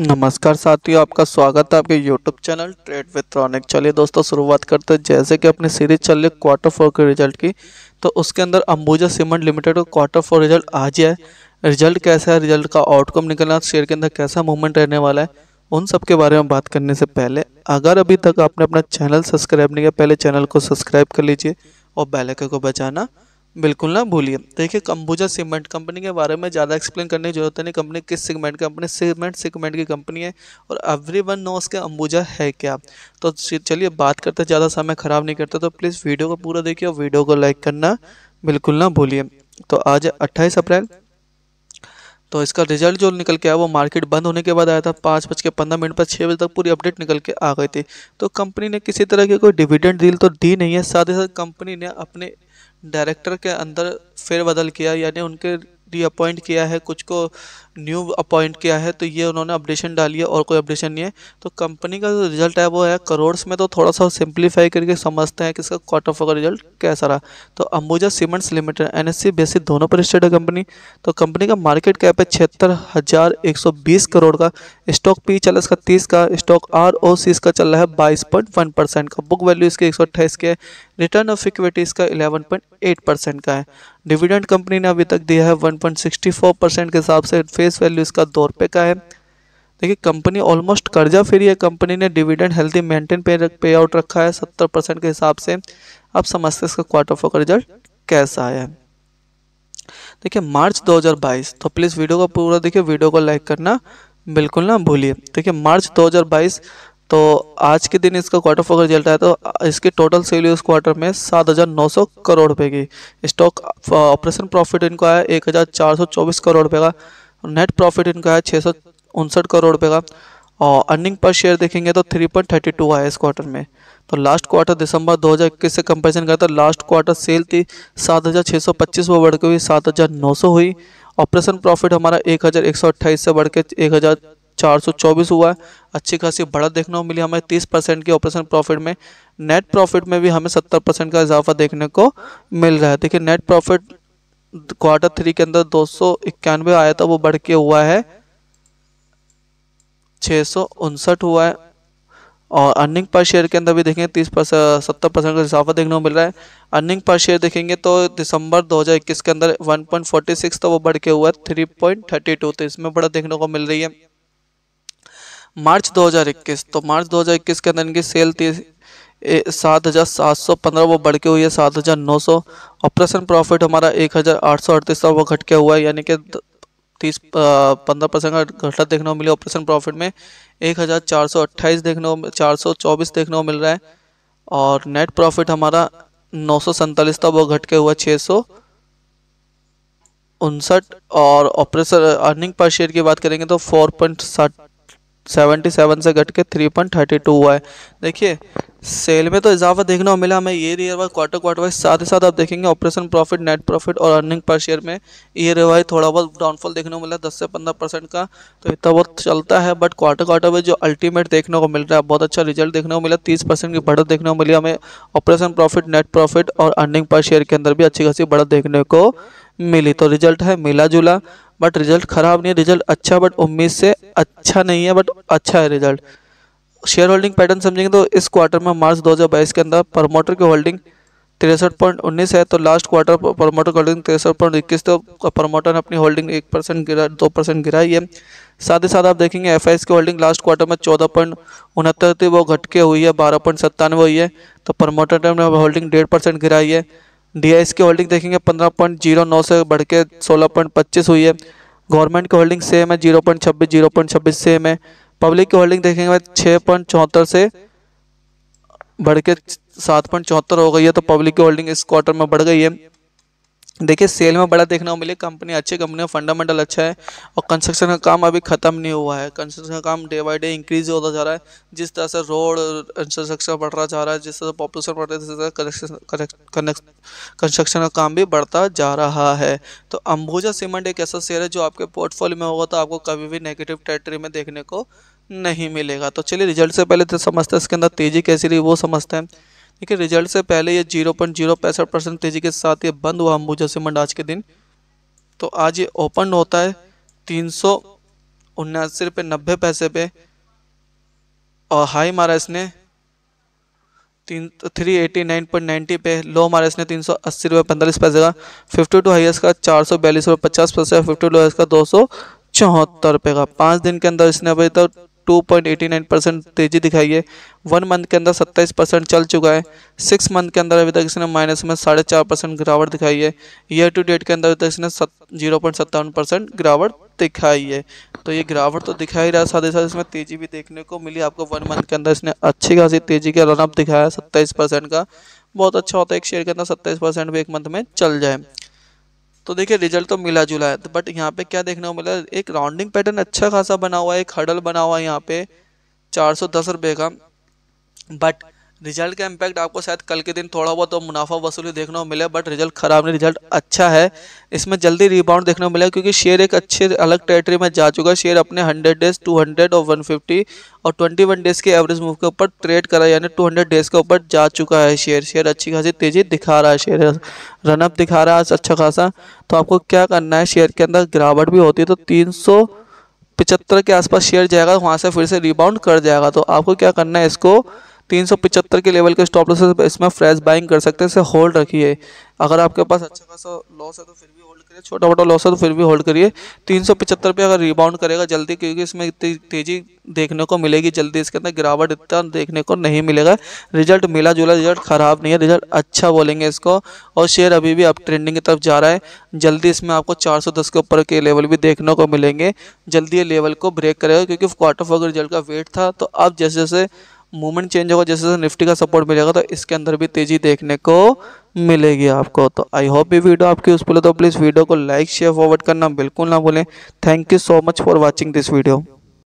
नमस्कार साथियों आपका स्वागत है आपके यूट्यूब चैनल ट्रेड विथ्रॉनिक चलिए दोस्तों शुरुआत करते हैं जैसे कि अपनी सीरीज चल रही क्वार्टर फोर के रिजल्ट की तो उसके अंदर अंबुजा सीमेंट लिमिटेड का क्वार्टर फोर रिजल्ट आ जाए रिजल्ट कैसा है रिजल्ट का आउटकम निकलना शेयर के अंदर कैसा मूवमेंट रहने वाला है उन सब के बारे में बात करने से पहले अगर अभी तक आपने अपना चैनल सब्सक्राइब नहीं किया पहले चैनल को सब्सक्राइब कर लीजिए और बेलाइकन को बचाना बिल्कुल ना भूलिए देखिए कंबुजा सीमेंट कंपनी के बारे में ज़्यादा एक्सप्लेन करने की जरूरत नहीं कंपनी किस सेगमेंट की कंपनी सीमेंट सेगमेंट की कंपनी है और एवरी वन नो उसके अंबुजा है क्या तो चलिए बात करते ज़्यादा समय ख़राब नहीं करते तो प्लीज़ वीडियो को पूरा देखिए और वीडियो को लाइक करना बिल्कुल ना भूलिए तो आज अट्ठाईस अप्रैल तो इसका रिजल्ट जो निकल के आया वो मार्केट बंद होने के बाद आया था पाँच बज के पंद्रह मिनट पर छः बजे तक पूरी अपडेट निकल के आ गई थी तो कंपनी ने किसी तरह की कोई डिविडेंड डील तो दी नहीं है साथ ही साथ कंपनी ने अपने डायरेक्टर के अंदर फेरबदल किया यानी उनके रीअपॉइंट किया है कुछ को न्यू अपॉइंट किया है तो ये उन्होंने अपडेशन डाली है और कोई अपडेशन नहीं है तो कंपनी का जो रिजल्ट है वो है करोड़्स में तो थोड़ा सा सिंप्लीफाई करके समझते हैं कि इसका क्वार्टर फोर का रिजल्ट कैसा रहा तो अंबुजा सीमेंट्स लिमिटेड एन एस बेसिस दोनों पर स्टेड है कंपनी तो कंपनी का मार्केट कैप है छिहत्तर हज़ार एक सौ बीस करोड़ का स्टॉक पी चल इसका तीस का स्टॉक आर ओ सी इसका चल रहा है बाईस पॉइंट वन परसेंट का बुक वैल्यू इसके एक सौ अट्ठाईस के है रिटर्न ऑफ इक्विटी इसका इलेवन पॉइंट एट परसेंट का है डिविडेंड कंपनी ने अभी तक दिया है 1.64 परसेंट के हिसाब से फेस वैल्यू इसका दो रुपये का है देखिए कंपनी ऑलमोस्ट कर्जा फ्री है कंपनी ने डिविडेंड हेल्थी मेंटेन पे पे आउट रखा है सत्तर परसेंट के हिसाब से अब समझते हैं इसका क्वार्टर फोर का रिजल्ट कैसा आया है देखिए मार्च 2022 तो प्लीज़ वीडियो को पूरा देखिए वीडियो को लाइक करना बिल्कुल ना भूलिए देखिए मार्च 2022 तो आज के दिन इसका क्वार्टर फोर रिजल्ट आया तो इसकी टोटल सेल इस क्वार्टर में सात हज़ार नौ सौ करोड़ रुपए की स्टॉक ऑपरेशन प्रॉफिट इनको आया एक हज़ार चार सौ चौबीस करोड़ रुपए का नेट प्रॉफिट इनका आया छः सौ उनसठ करोड़ रुपये का और अर्निंग पर शेयर देखेंगे तो थ्री पॉइंट थर्टी टू आया इस क्वार्टर में तो लास्ट क्वार्टर दिसंबर दो हज़ार इक्कीस से कंपेरिजन करता तो लास्ट क्वार्टर सेल थी सात हज़ार छः सौ पच्चीस वो बढ़ के हुई सात हज़ार नौ सौ हुई ऑपरेशन प्रॉफिट हमारा एक हज़ार एक सौ अट्ठाईस से बढ़ के एक हज़ार 424 हुआ है अच्छी खासी बढ़त देखने को मिली हमें 30 परसेंट की ऑपरेशन प्रॉफिट में नेट प्रॉफिट में भी हमें 70 परसेंट का इजाफा देखने को मिल रहा है देखिए नेट प्रॉफिट क्वार्टर थ्री के अंदर दो आया था वो बढ़ के हुआ है छः हुआ है और अर्निंग पर शेयर के अंदर भी देखेंगे तीस परसेंट सत्तर परसेंट का इजाफा देखने को मिल रहा है अर्निंग पर शेयर देखेंगे तो दिसंबर 2021 के अंदर 1.46 तो वो बढ़ के हुआ है 3.32 तो इसमें बड़ा देखने को मिल रही है मार्च 2021 तो मार्च 2021 के अंदर इनकी सेल थी सात हज़ार सात सौ पंद्रह वो बढ़ के हुई है सात हज़ार नौ सौ ऑपरेशन प्रॉफिट हमारा एक हज़ार आठ सौ अड़तीस था वो घट के हुआ है यानी कि तीस पंद्रह परसेंट का घटा देखने को मिली ऑपरेशन प्रॉफिट में एक हज़ार चार सौ अट्ठाईस देखने को चार सौ चौबीस देखने को मिल रहा है और नेट प्रॉफिट हमारा नौ सौ सैंतालीस था वो घट के हुआ छः सौ उनसठ और ऑपरेशन अर्निंग पर शेयर की बात करेंगे तो फोर पॉइंट साठ सेवेंटी सेवन से घट के थ्री पॉइंट थर्टी टू हुआ है देखिए सेल में तो इजाफा देखने को मिला हमें year year wise quarter quarter wise साथ ही साथ आप देखेंगे ऑपरेशन प्रॉफिट नेट प्रॉफिट और अर्निंग पर शेयर में ईयर वाइज थोड़ा बहुत डाउनफॉल देखने को मिला दस से पंद्रह परसेंट का तो इतना बहुत चलता है बट क्वार्टर क्वार्टर वाइज जो अल्टीमेट देखने को मिल रहा है बहुत अच्छा रिजल्ट देखने को मिला तीस परसेंट की बढ़त देखने को मिली हमें ऑपरेशन प्रॉफिट नेट प्रॉफिट और अर्निंग पर शेयर के अंदर भी अच्छी खासी बढ़त देखने को मिली तो रिजल्ट है मिला जुला बट रिजल्ट खराब नहीं है रिजल्ट अच्छा बट उम्मीद से अच्छा नहीं है बट अच्छा है रिजल्ट शेयर होल्डिंग पैटर्न समझेंगे तो इस क्वार्टर में मार्च 2022 के अंदर प्रमोटर की होल्डिंग तिरसठ पॉइंट उन्नीस है तो लास्ट क्वार्टर प्रमोटर की होल्डिंग तिरसठ पॉइंट इक्कीस तो प्रमोटर ने अपनी होल्डिंग एक परसेंट गिरा दो परसेंट गिराई है साथ ही साथ आप देखेंगे एफ की होल्डिंग लास्ट क्वार्टर में चौदह पॉइंट उनहत्तर थी तो वो घटके हुई है बारह पॉइंट सत्तानवे हुई है तो प्रमोटर ने होल्डिंग डेढ़ परसेंट गिराई है डी की होल्डिंग देखेंगे पंद्रह पॉइंट जीरो नौ से बढ़ के सोलह पॉइंट पच्चीस हुई है गवर्नमेंट की होल्डिंग सेम है जीरो पॉइंट छब्बीस जीरो पॉइंट छब्बीस सेम है पब्लिक की होल्डिंग देखेंगे छः पॉइंट चौहत्तर से बढ़ के सात पॉइंट चौहत्तर हो गई है तो पब्लिक की होल्डिंग इस क्वार्टर में बढ़ गई है देखिए सेल में बड़ा देखने को मिले कंपनी अच्छी कंपनी है फंडामेंटल अच्छा है और कंस्ट्रक्शन का काम अभी ख़त्म नहीं हुआ है कंस्ट्रक्शन का काम डे बाय डे इंक्रीज होता जा रहा है जिस तरह से रोड इंफ्रास्ट्रक्चर बढ़ रहा जा रहा है जिस तरह से पॉपुलेशन बढ़ रहा है जिस तरह कंस्ट्रक्शन का काम भी बढ़ता जा रहा है तो अंबुजा सीमेंट एक ऐसा शेयर है जो आपके पोर्टफोलियो में होगा तो आपको कभी भी नेगेटिव टेरेटरी में देखने को नहीं मिलेगा तो चलिए रिजल्ट से पहले तो समझते हैं इसके अंदर तेज़ी कैसी रही वो समझते हैं देखिए रिजल्ट से पहले ये जीरो पॉइंट जीरो पैंसठ परसेंट तेज़ी के साथ ये बंद हुआ अंबुजा सीमेंट आज के दिन तो आज ये ओपन होता है तीन सौ उन्यासी रुपये नब्बे पैसे पे और हाई मारा इसने तीन three eighty nine point ninety पे लो मारा इसने तीन सौ अस्सी रुपये पैंतालीस पैसे का फिफ्टी टू हाइस्ट का चार सौ बयालीस रुपये पचास पैसे फिफ्टी टू लोएस्ट का दो सौ चौहत्तर रुपये का पाँच दिन के अंदर इसने अभी तक तो 2.89 परसेंट तेजी दिखाई है वन मंथ के अंदर 27 परसेंट चल चुका है सिक्स मंथ के अंदर अभी तक इसने माइनस में साढ़े चार परसेंट गिरावट दिखाई है ईयर टू डेट के अंदर अभी तक इसने जीरो पॉइंट सत्तावन परसेंट गिरावट दिखाई है तो ये गिरावट तो दिखाई रहा है साथ ही साथ इसमें तेज़ी भी देखने को मिली आपको वन मंथ के अंदर इसने अच्छी खासी तेज़ी का रनअप दिखाया है सत्ताईस परसेंट का बहुत अच्छा होता है एक शेयर के अंदर सत्ताईस परसेंट भी एक मंथ में चल जाए तो देखिए रिजल्ट तो मिला जुला है बट यहाँ पे क्या देखने को मिला एक राउंडिंग पैटर्न अच्छा खासा बना हुआ है एक हडल बना हुआ है यहाँ पे चार सौ दस रुपये का बट रिजल्ट का इम्पैक्ट आपको शायद कल के दिन थोड़ा बहुत तो मुनाफा वसूली देखने को मिले बट रिजल्ट खराब नहीं रिजल्ट अच्छा है इसमें जल्दी रिबाउंड देखने को मिला क्योंकि शेयर एक अच्छे अलग टेरेटरी में जा चुका है शेयर अपने 100 डेज 200 और 150 और 21 डेज के एवरेज मूव के ऊपर ट्रेड करा यानी 200 डेज के ऊपर जा चुका है शेयर शेयर अच्छी खासी तेज़ी दिखा रहा है शेयर रनअप दिखा रहा है अच्छा खासा तो आपको क्या करना है शेयर के अंदर गिरावट भी होती है तो तीन पिचहत्तर के आसपास शेयर जाएगा वहाँ से फिर से रिबाउंड कर जाएगा तो आपको क्या करना है इसको 375 के लेवल के स्टॉप लॉस इसमें फ्रेश बाइंग कर सकते हैं इसे होल्ड रखिए अगर आपके पास अच्छा खासा लॉस है तो फिर भी होल्ड करिए छोटा मोटा लॉस है तो फिर भी होल्ड करिए तीन सौ पचहत्तर पर अगर रिबाउंड करेगा जल्दी क्योंकि इसमें इतनी तेज़ी देखने को मिलेगी जल्दी इसके अंदर गिरावट इतना देखने को नहीं मिलेगा रिजल्ट मिला जुला रिजल्ट ख़राब नहीं है रिजल्ट अच्छा बोलेंगे इसको और शेयर अभी भी अब ट्रेंडिंग की तरफ जा रहा है जल्दी इसमें आपको दस के ऊपर के लेवल भी देखने को मिलेंगे जल्दी ये लेवल को ब्रेक करेगा क्योंकि क्वार्टर फोर रिजल्ट का वेट था तो अब जैसे जैसे मूवमेंट चेंज होगा जैसे जैसे निफ्टी का सपोर्ट मिलेगा तो इसके अंदर भी तेजी देखने को मिलेगी आपको तो आई होप ये वीडियो आपकी उस पर तो प्लीज़ वीडियो को लाइक शेयर फॉरवर्ड करना बिल्कुल ना भूलें thank you so much for watching this video